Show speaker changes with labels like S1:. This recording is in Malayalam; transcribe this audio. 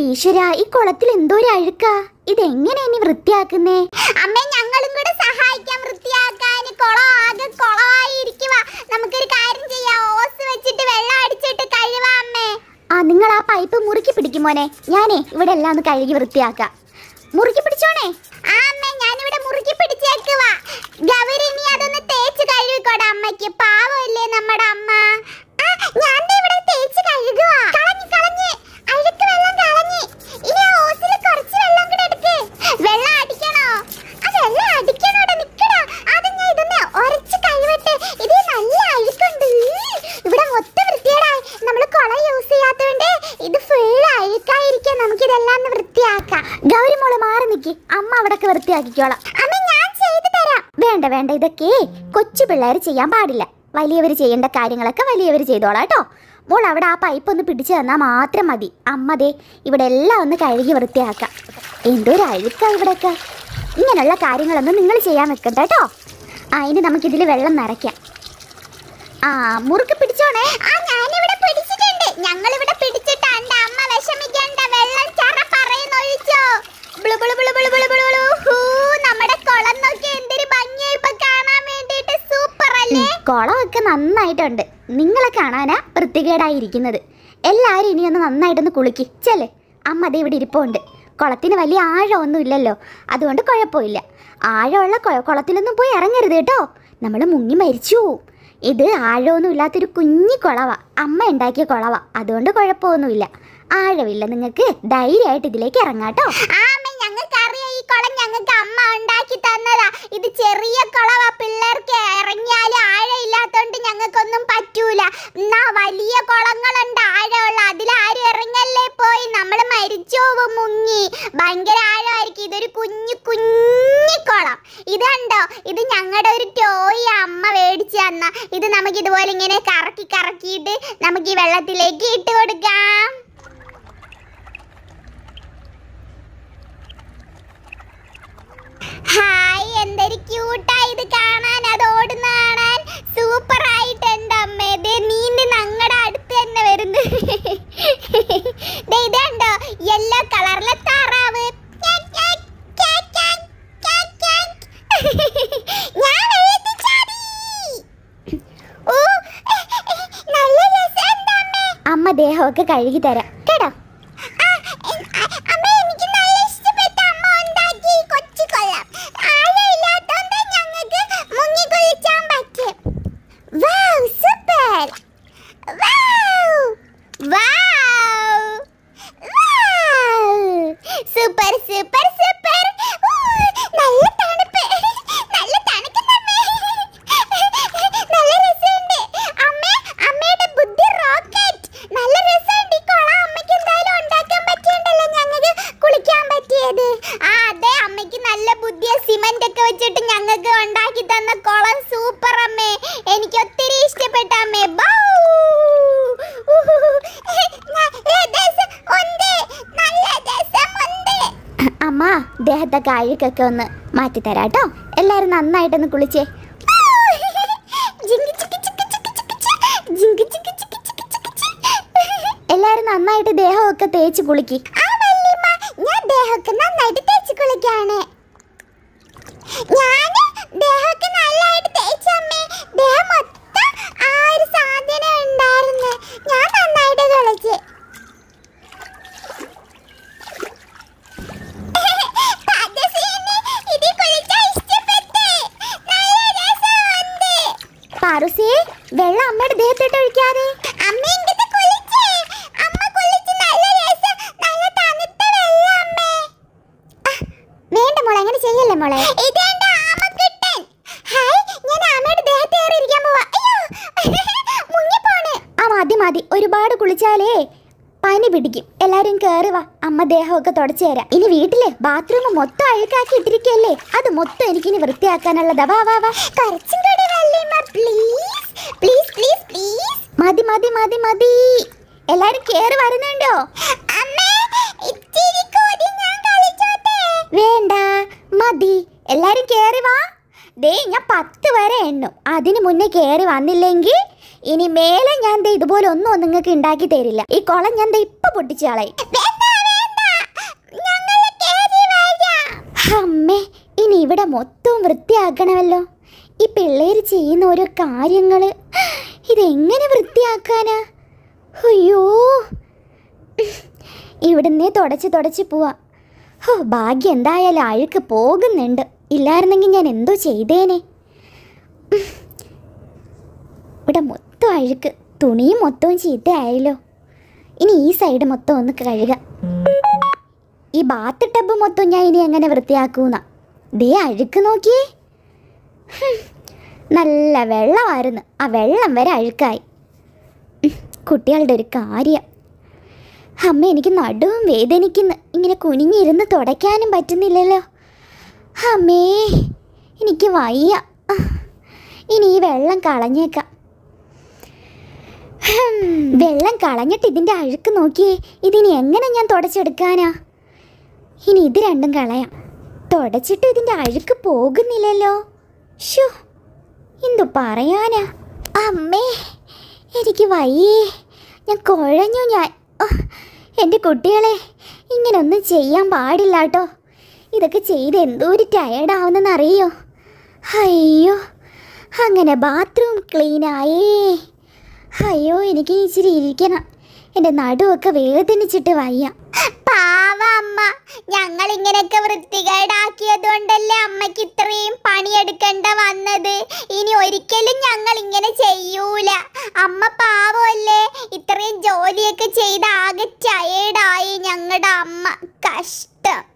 S1: എന്റെ ഈ കുളത്തിൽ എന്തോ അഴുക്കാ അഴുക്ക ഇതെങ്ങനെ ഇനി വൃത്തിയാക്കുന്നേ അമ്മേ ഞങ്ങളും കൂടെ സഹായിക്കാം വൃത്തിയാക്കാൻ കുളം ആകെ കുളമായിരിക്കുക നമുക്കൊരു കാര്യം ചെയ്യാം ഓസ് വെച്ചിട്ട് വെള്ളം അടിച്ചിട്ട് കഴുകാം അമ്മേ
S2: ആ നിങ്ങൾ ആ പൈപ്പ് മുറുക്കി പിടിക്കും മോനെ ഞാനേ ഇവിടെ എല്ലാം ഒന്ന് കഴുകി വൃത്തിയാക്കാം മുറുക്കി പിടിച്ചോണേ ആ
S1: അമ്മേ ഇവിടെ മുറുക്കി പിടിച്ചേക്കുക ഗൗരി ഇനി അതൊന്ന് തേച്ച് കഴുകിക്കോടാ അമ്മയ്ക്ക് പാവമല്ലേ നമ്മുടെ അമ്മ
S2: വൃത്തിയാക്കിക്കോളാം ഞാൻ ചെയ്തു തരാം വേണ്ട വേണ്ട ഇതൊക്കെ കൊച്ചു പിള്ളേർ ചെയ്യാൻ പാടില്ല വലിയവർ ചെയ്യേണ്ട കാര്യങ്ങളൊക്കെ വലിയവർ ചെയ്തോളാം കേട്ടോ അപ്പോൾ അവിടെ ആ പൈപ്പ് ഒന്ന് പിടിച്ചു തന്നാൽ മാത്രം മതി അമ്മതേ ഇവിടെ എല്ലാം ഒന്ന് കഴുകി വൃത്തിയാക്കാം എന്തോ ഒരു അഴുക്കാണ് ഇവിടെയൊക്കെ ഇങ്ങനെയുള്ള കാര്യങ്ങളൊന്നും നിങ്ങൾ ചെയ്യാൻ വെക്കണ്ട കേട്ടോ ആ ഇനി നമുക്കിതിൽ വെള്ളം നിറയ്ക്കാം ആ മുറുക്ക് പിടിച്ചോണേ
S1: ഞങ്ങൾ ഇവിടെ പിടിച്ചിട്ടുണ്ട് ഞങ്ങളിവിടെ പിടിച്ചിട്ടാണ്ട് അമ്മ വിഷമിക്ക
S2: കുളമൊക്കെ നന്നായിട്ടുണ്ട് നിങ്ങളെ കാണാനാ വൃത്തികേടായിരിക്കുന്നത് എല്ലാവരും ഇനി ഒന്ന് നന്നായിട്ടൊന്ന് കുളിക്ക് ചെല്ലേ അമ്മ അതേ ഇവിടെ ഇരിപ്പുണ്ട് കുളത്തിന് വലിയ ആഴമൊന്നും ഇല്ലല്ലോ അതുകൊണ്ട് കുഴപ്പമില്ല ആഴമുള്ള കുളത്തിലൊന്നും പോയി ഇറങ്ങരുത് കേട്ടോ നമ്മൾ മുങ്ങി മരിച്ചു പോവും ഇത് ആഴമൊന്നും ഇല്ലാത്തൊരു കുഞ്ഞി കുളവ അമ്മ ഉണ്ടാക്കിയ കുളവാ അതുകൊണ്ട് കുഴപ്പമൊന്നുമില്ല ആഴമില്ല നിങ്ങൾക്ക് ധൈര്യമായിട്ട് ഇതിലേക്ക് ഇറങ്ങാട്ടോ
S1: ഈ കുളം ഞങ്ങൾക്ക് അമ്മ ഉണ്ടാക്കി തന്നതാ ഇത് ചെറിയ കുളവാ പിള്ളേർക്ക് ഇറങ്ങിയാൽ ആഴം ഇല്ലാത്തോണ്ട് ഞങ്ങൾക്കൊന്നും പറ്റൂല എന്നാ വലിയ കുളങ്ങളുണ്ട് ആഴമുള്ള അതിൽ ആരും ഇറങ്ങല്ലേ പോയി നമ്മൾ മരിച്ചോവും മുങ്ങി ഭയങ്കര ആഴമായിരിക്കും ഇതൊരു കുഞ്ഞു കുഞ്ഞു കുളം ഇത് കണ്ടോ ഇത് ഞങ്ങളുടെ ഒരു ടോയ് അമ്മ മേടിച്ചു തന്ന ഇത് നമുക്ക് ഇതുപോലെ ഇങ്ങനെ കറക്കി കറക്കിയിട്ട് നമുക്ക് ഈ വെള്ളത്തിലേക്ക് ഇട്ട് കൊടുക്കാം ഹായ് എന്തൊരു ക്യൂട്ടായി ഇത് കാണാൻ
S2: ഒക്കെ കഴുകി തരാം അദ്ദേഹത്തെ അഴുക്കൊക്കെ ഒന്ന് മാറ്റിത്തരാം കേട്ടോ എല്ലാവരും നന്നായിട്ടൊന്ന് കുളിച്ചേ എല്ലാരും നന്നായിട്ട് ദേഹമൊക്കെ തേച്ച് കുളിക്ക് ഞാൻ ദേഹമൊക്കെ നന്നായിട്ട് തേച്ച് കുളിക്കാണേ കുളിച്ചാലേ പനി പിടിക്കും എല്ലാരും കേറി വാ അമ്മ ദേഹമൊക്കെ തുടച്ചു തരാം ഇനി വീട്ടിലെ ബാത്റൂം മൊത്തം അഴുക്കാക്കി ഇട്ടിരിക്കല്ലേ അത് മൊത്തം എനിക്കിനി വൃത്തിയാക്കാനുള്ളതാ വാ വാ പ്ലീസ് പ്ലീസ് പ്ലീസ് മതി മതി മതി മതി എല്ലാരും കയറി വരുന്നുണ്ടോ വേണ്ട മതി എല്ലാരും കേറി വാ ദേ ഞാൻ പത്ത് വരെ എണ്ണും അതിനു മുന്നേ കേറി വന്നില്ലെങ്കിൽ ഇനി മേലെ ഞാൻ ദേ ഇതുപോലെ ഒന്നും നിങ്ങൾക്ക് ഉണ്ടാക്കി തരില്ല ഈ കുളം ഞാൻ ദേ ഇപ്പൊ പൊട്ടിച്ചാളെ അമ്മേ ഇനി ഇവിടെ മൊത്തവും വൃത്തിയാക്കണമല്ലോ ഈ പിള്ളേര് ചെയ്യുന്ന ഓരോ കാര്യങ്ങൾ ഇതെങ്ങനെ വൃത്തിയാക്കാനാ അയ്യോ ഇവിടുന്നേ തുടച്ച് തുടച്ച് പോവാ ഓ ഭാഗ്യം എന്തായാലും അഴുക്ക് പോകുന്നുണ്ട് ഇല്ലായിരുന്നെങ്കിൽ ഞാൻ എന്തോ ചെയ്തേനെ ഇവിടെ മൊത്തം മൊത്തം അഴുക്ക് തുണിയും മൊത്തവും ചീത്തയായല്ലോ ഇനി ഈ സൈഡ് മൊത്തം ഒന്ന് കഴുക ഈ ബാത്ത് ടബ് മൊത്തം ഞാൻ ഇനി എങ്ങനെ വൃത്തിയാക്കൂന്ന ദേ അഴുക്ക് നോക്കിയേ നല്ല വെള്ളമായിരുന്നു ആ വെള്ളം വരെ അഴുക്കായി കുട്ടികളുടെ ഒരു കാര്യം അമ്മ എനിക്ക് നടുവും വേദനിക്കുന്നു ഇങ്ങനെ കുനിഞ്ഞിരുന്ന് തുടയ്ക്കാനും പറ്റുന്നില്ലല്ലോ അമ്മേ എനിക്ക് വയ്യ ഇനി ഈ വെള്ളം കളഞ്ഞേക്കാം വെള്ളം കളഞ്ഞിട്ട് ഇതിൻ്റെ അഴുക്ക് നോക്കിയേ ഇതിനി എങ്ങനെ ഞാൻ തുടച്ചെടുക്കാനാ ഇനി ഇത് രണ്ടും കളയാം തുടച്ചിട്ട് ഇതിൻ്റെ അഴുക്ക് പോകുന്നില്ലല്ലോ ഷോ എന്തു പറയാനാ അമ്മേ എനിക്ക് വയ്യേ ഞാൻ കുഴഞ്ഞു ഞാൻ എൻ്റെ കുട്ടികളെ ഇങ്ങനൊന്നും ചെയ്യാൻ പാടില്ല കേട്ടോ ഇതൊക്കെ ചെയ്ത് എന്തോ ഒരു ടയേർഡാവുന്നെന്നറിയോ അയ്യോ അങ്ങനെ ബാത്റൂം ക്ലീനായേ അയ്യോ എനിക്ക് ഇച്ചിരി ഇരിക്കണം എൻ്റെ നടുവൊക്കെ വേദനിച്ചിട്ട് വയ്യ
S1: പാവമ്മ അമ്മ ഞങ്ങൾ ഇങ്ങനെയൊക്കെ കൊണ്ടല്ലേ അമ്മയ്ക്ക് ഇത്രയും പണിയെടുക്കേണ്ട വന്നത് ഇനി ഒരിക്കലും ഞങ്ങൾ ഇങ്ങനെ ചെയ്യൂല അമ്മ പാവമല്ലേ ഇത്രയും ജോലിയൊക്കെ ചെയ്ത് ആകെ ടയേർഡായി ഞങ്ങളുടെ അമ്മ കഷ്ടം